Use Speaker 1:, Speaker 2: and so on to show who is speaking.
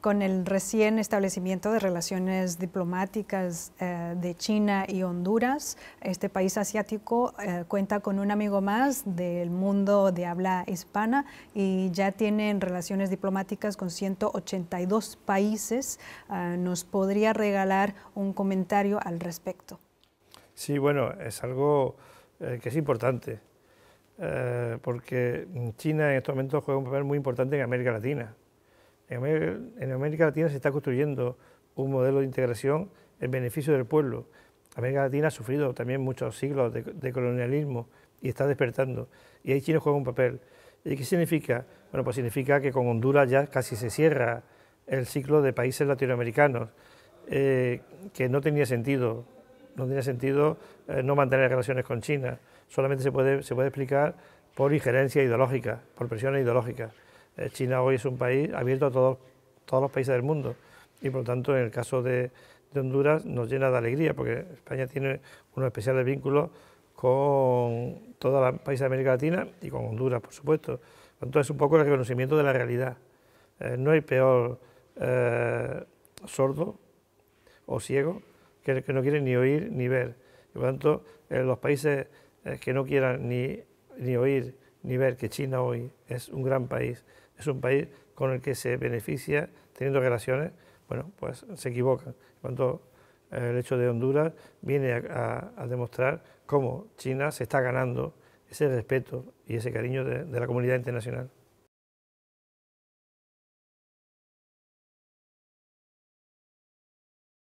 Speaker 1: con el recién establecimiento de relaciones diplomáticas eh, de China y Honduras, este país asiático eh, cuenta con un amigo más del mundo de habla hispana y ya tiene relaciones diplomáticas con 182 países. Eh, ¿Nos podría regalar un comentario al respecto?
Speaker 2: Sí, bueno, es algo que es importante, porque China en estos momentos juega un papel muy importante en América Latina en América Latina se está construyendo un modelo de integración en beneficio del pueblo. América Latina ha sufrido también muchos siglos de, colonialismo y está despertando. Y ahí China juega un papel. ¿Y qué significa? Bueno, pues significa que con Honduras ya casi se cierra el ciclo de países latinoamericanos, eh, que no tenía sentido, no tenía sentido eh, no mantener relaciones con China. Solamente se puede explicar por injerencia ideológica, por presiones ideológicas. Eh, China hoy es un país abierto a todos, todos los países del mundo y por lo tanto en el caso de, Honduras nos llena de alegría porque España tiene unos especiales vínculos con todos los países de América Latina y con Honduras, por supuesto. Entonces es un poco el reconocimiento de la realidad. Eh, no hay peor eh, sordo o ciego que que no quiere ni oír ni ver. por lo tanto, los países que no quieran ni, ni oír ver que China hoy es un gran país, es un país con el que se beneficia teniendo relaciones, bueno, pues se equivocan. cuanto el eh, hecho de Honduras viene a, demostrar cómo China se está ganando ese respeto y ese cariño de la comunidad internacional.